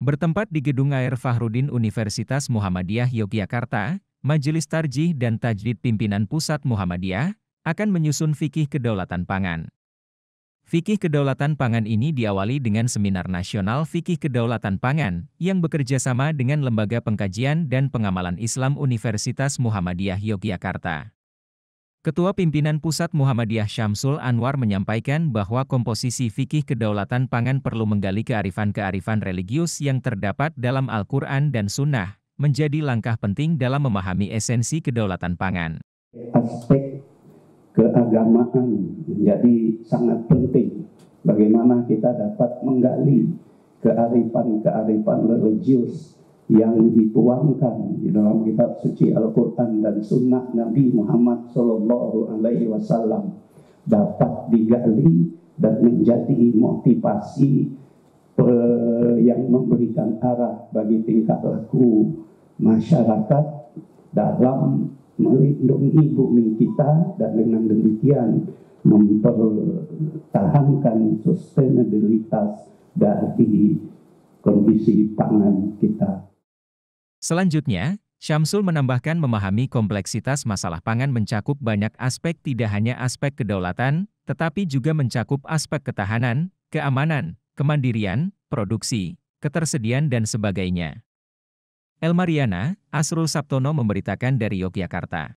Bertempat di Gedung Air Fahrudin Universitas Muhammadiyah Yogyakarta, Majelis Tarjih dan Tajdid Pimpinan Pusat Muhammadiyah akan menyusun fikih kedaulatan pangan. Fikih kedaulatan pangan ini diawali dengan seminar nasional Fikih Kedaulatan Pangan yang bekerja sama dengan Lembaga Pengkajian dan Pengamalan Islam Universitas Muhammadiyah Yogyakarta. Ketua Pimpinan Pusat Muhammadiyah Syamsul Anwar menyampaikan bahwa komposisi fikih kedaulatan pangan perlu menggali kearifan-kearifan religius yang terdapat dalam Al-Quran dan Sunnah, menjadi langkah penting dalam memahami esensi kedaulatan pangan. Aspek keagamaan menjadi sangat penting. Bagaimana kita dapat menggali kearifan-kearifan religius yang dituangkan di dalam kitab suci Al-Quran dan Sunnah Nabi Muhammad Sallallahu Alaihi Wasallam dapat digali dan menjadi motivasi eh, yang memberikan arah bagi tingkah laku masyarakat dalam melindungi bumi kita dan dengan demikian mempertahankan sustainabilitas dari kondisi pangan kita. Selanjutnya, Syamsul menambahkan memahami kompleksitas masalah pangan mencakup banyak aspek tidak hanya aspek kedaulatan, tetapi juga mencakup aspek ketahanan, keamanan, kemandirian, produksi, ketersediaan dan sebagainya. El Mariana, Asrul Sabtono memberitakan dari Yogyakarta.